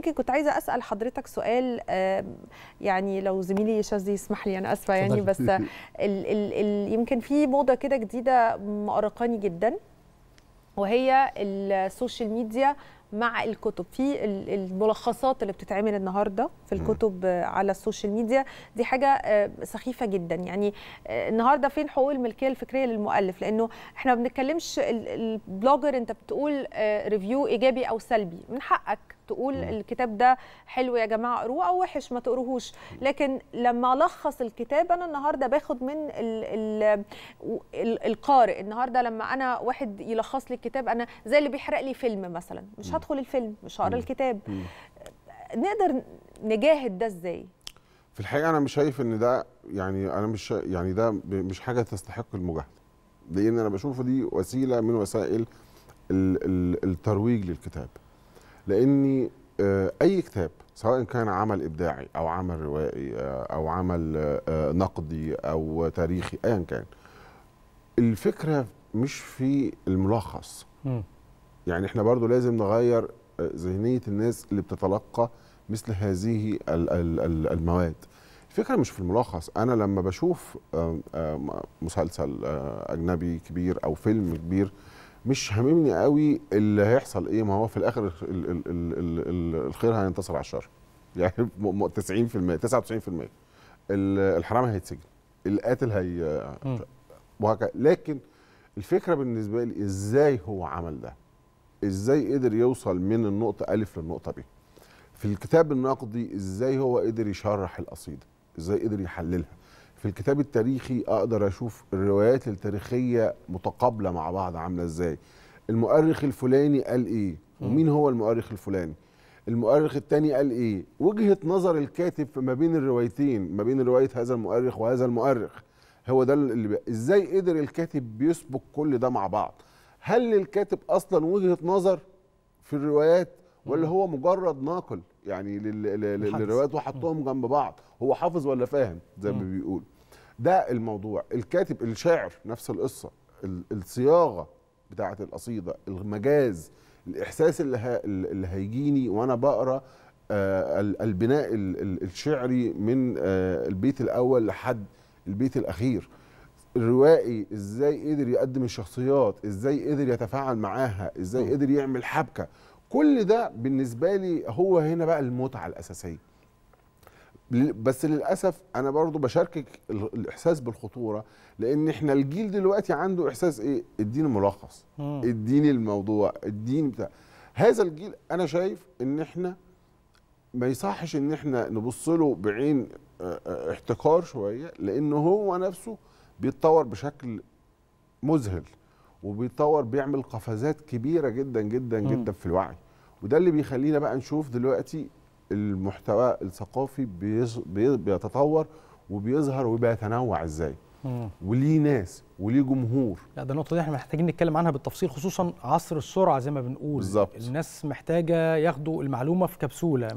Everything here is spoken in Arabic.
يمكن كنت عايزه اسال حضرتك سؤال يعني لو زميلي شاذلي يسمح لي انا اسفه يعني بس الـ الـ الـ يمكن في موضه كده جديده مقرقاني جدا وهي السوشيال ميديا مع الكتب في الملخصات اللي بتتعمل النهارده في الكتب على السوشيال ميديا دي حاجه آه، سخيفه جدا يعني آه، النهارده فين حقوق الملكيه الفكريه للمؤلف لانه احنا ما بنتكلمش البلوجر انت بتقول ريفيو آه، ايجابي او سلبي من حقك تقول الكتاب ده حلو يا جماعه اقروه او وحش ما تقروهوش لكن لما الخص الكتاب انا النهارده باخد من الـ الـ الـ القارئ النهارده لما انا واحد يلخص لي الكتاب انا زي اللي بيحرق لي فيلم مثلا مش هدخل الفيلم مش هقرا الكتاب نقدر نجاهد ده ازاي في الحقيقه انا مش شايف ان ده يعني انا مش يعني ده مش حاجه تستحق المجاهده لان انا بشوفه دي وسيله من وسائل الترويج للكتاب لاني آه، اي كتاب سواء كان عمل ابداعي او عمل روائي آه، او عمل آه، نقدي او تاريخي ايا كان الفكره مش في الملخص يعني احنا برضو لازم نغير ذهنيه الناس اللي بتتلقى مثل هذه المواد الفكره مش في الملخص انا لما بشوف مسلسل اجنبي كبير او فيلم كبير مش هاممني قوي اللي هيحصل ايه ما هو في الاخر الـ الـ الـ الخير هينتصر على الشر يعني 90% 99% الحرامي هيتسجن القاتل هي وهكذا لكن الفكره بالنسبه لي ازاي هو عمل ده ازاي قدر يوصل من النقطه الف للنقطه ب في الكتاب النقدي ازاي هو قدر يشرح القصيده ازاي قدر يحللها في الكتاب التاريخي اقدر اشوف الروايات التاريخيه متقابله مع بعض عامله ازاي المؤرخ الفلاني قال ايه ومين هو المؤرخ الفلاني المؤرخ الثاني قال ايه وجهه نظر الكاتب ما بين الروايتين ما بين روايه هذا المؤرخ وهذا المؤرخ هو ده اللي بقى. ازاي قدر الكاتب بيسبق كل ده مع بعض هل للكاتب اصلا وجهه نظر في الروايات ولا هو مجرد ناقل يعني للروايات وحطهم جنب بعض هو حافظ ولا فاهم زي ما بيقول ده الموضوع الكاتب الشاعر نفس القصه الصياغه بتاعه القصيده المجاز الاحساس اللي, اللي هيجيني وانا بقرا آه، البناء الشعري من آه، البيت الاول لحد البيت الاخير الروائي ازاي قدر يقدم الشخصيات ازاي قدر يتفاعل معاها ازاي قدر يعمل حبكه كل ده بالنسبه لي هو هنا بقى المتعه الاساسيه بس للاسف انا برضو بشاركك الاحساس بالخطوره لان احنا الجيل دلوقتي عنده احساس ايه الدين ملخص الدين الموضوع الدين بتاع هذا الجيل انا شايف ان احنا ما يصحش ان احنا نبص له بعين آه، آه، احتكار شويه لان هو نفسه بيتطور بشكل مذهل وبيتطور بيعمل قفزات كبيره جدا جدا جدا في الوعي وده اللي بيخلينا بقى نشوف دلوقتي المحتوى الثقافي بيتطور وبيظهر وبيتنوع ازاي وليه ناس وليه جمهور لا ده النقطه دي احنا محتاجين نتكلم عنها بالتفصيل خصوصا عصر السرعه زي ما بنقول بالزبط. الناس محتاجه ياخدوا المعلومه في كبسوله